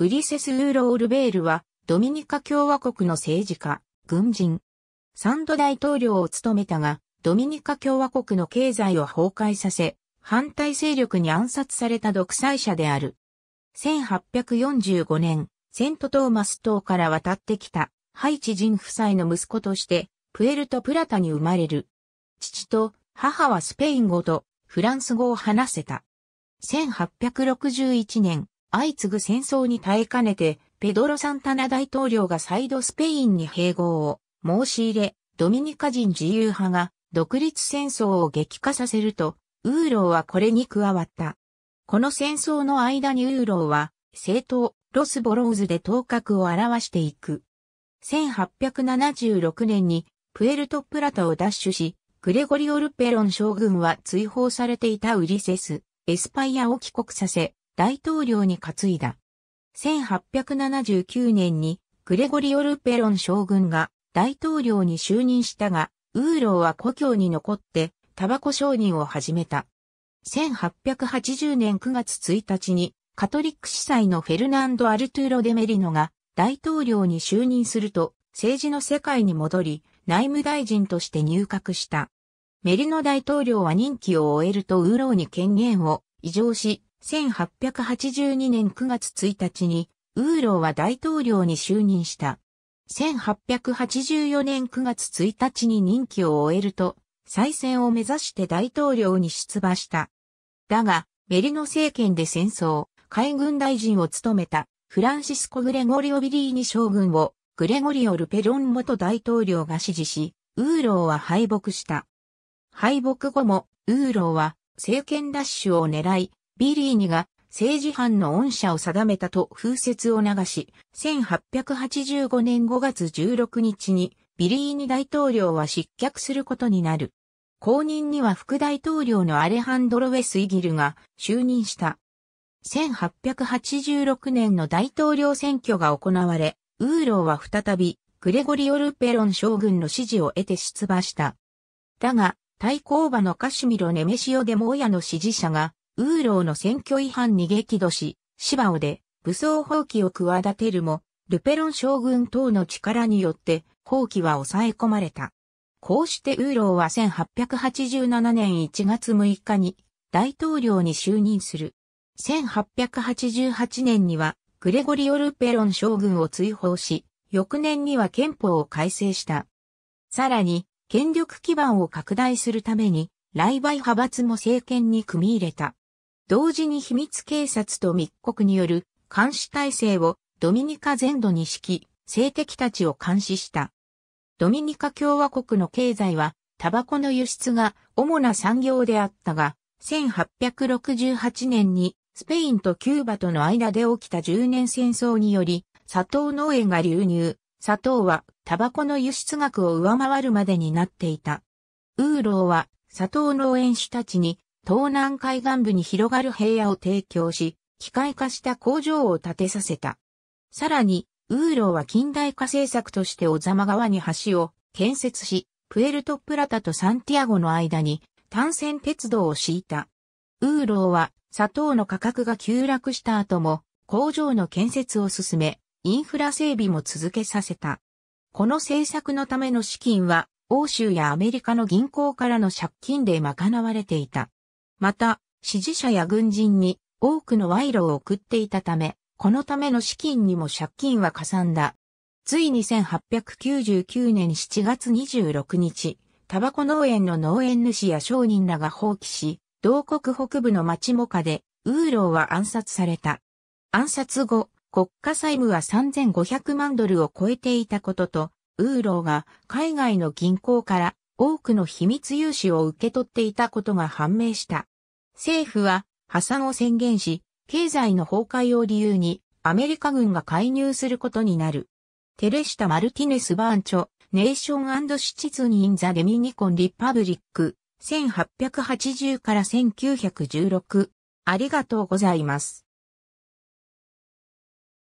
ウリセス・ウーロ・ールベールは、ドミニカ共和国の政治家、軍人。ン度大統領を務めたが、ドミニカ共和国の経済を崩壊させ、反対勢力に暗殺された独裁者である。1845年、セントトーマス島から渡ってきた、ハイチ人夫妻の息子として、プエルトプラタに生まれる。父と母はスペイン語とフランス語を話せた。1861年、相次ぐ戦争に耐えかねて、ペドロ・サンタナ大統領が再度スペインに併合を申し入れ、ドミニカ人自由派が独立戦争を激化させると、ウーローはこれに加わった。この戦争の間にウーローは、政党、ロスボローズで頭角を表していく。1876年に、プエルトプラタを奪取し、グレゴリオ・ルペロン将軍は追放されていたウリセス、エスパイアを帰国させ、大統領に担いだ。1879年にグレゴリオ・ルペロン将軍が大統領に就任したが、ウーローは故郷に残ってタバコ商人を始めた。1880年9月1日にカトリック司祭のフェルナンド・アルトゥーロ・デメリノが大統領に就任すると政治の世界に戻り内務大臣として入閣した。メリノ大統領は任期を終えるとウーローに権限を異常し1882年9月1日に、ウーローは大統領に就任した。1884年9月1日に任期を終えると、再選を目指して大統領に出馬した。だが、メリノ政権で戦争、海軍大臣を務めた、フランシスコ・グレゴリオ・ビリーニ将軍を、グレゴリオ・ルペロン元大統領が支持し、ウーローは敗北した。敗北後も、ウーローは政権奪取を狙い、ビリーニが政治犯の恩赦を定めたと風説を流し、1885年5月16日にビリーニ大統領は失脚することになる。後任には副大統領のアレハンドロ・ウェスイギルが就任した。1886年の大統領選挙が行われ、ウーローは再びグレゴリオ・ルペロン将軍の支持を得て出馬した。だが、対抗馬のカシミロ・ネメシオ・デモーヤの支持者がウーローの選挙違反に激怒し、シバオで武装放棄を企てるも、ルペロン将軍等の力によって放棄は抑え込まれた。こうしてウーローは1887年1月6日に大統領に就任する。1888年にはグレゴリオ・ルペロン将軍を追放し、翌年には憲法を改正した。さらに、権力基盤を拡大するために、ライバイ派閥も政権に組み入れた。同時に秘密警察と密告による監視体制をドミニカ全土に敷き、政敵たちを監視した。ドミニカ共和国の経済は、タバコの輸出が主な産業であったが、1868年にスペインとキューバとの間で起きた10年戦争により、砂糖農園が流入、砂糖はタバコの輸出額を上回るまでになっていた。ウーローは砂糖農園主たちに東南海岸部に広がる平野を提供し、機械化した工場を建てさせた。さらに、ウーローは近代化政策として小様川に橋を建設し、プエルトプラタとサンティアゴの間に単線鉄道を敷いた。ウーローは砂糖の価格が急落した後も工場の建設を進め、インフラ整備も続けさせた。この政策のための資金は欧州やアメリカの銀行からの借金で賄われていた。また、支持者や軍人に多くの賄賂を送っていたため、このための資金にも借金はかさんだ。ついに1899年7月26日、タバコ農園の農園主や商人らが放棄し、同国北部の町もかで、ウーローは暗殺された。暗殺後、国家債務は3500万ドルを超えていたことと、ウーローが海外の銀行から多くの秘密融資を受け取っていたことが判明した。政府は破産を宣言し、経済の崩壊を理由にアメリカ軍が介入することになる。テレシタ・マルティネス・バーンチョ、ネーションシチズン・イン・ザ・デミニコン・リパブリック、1880から1916。ありがとうございます。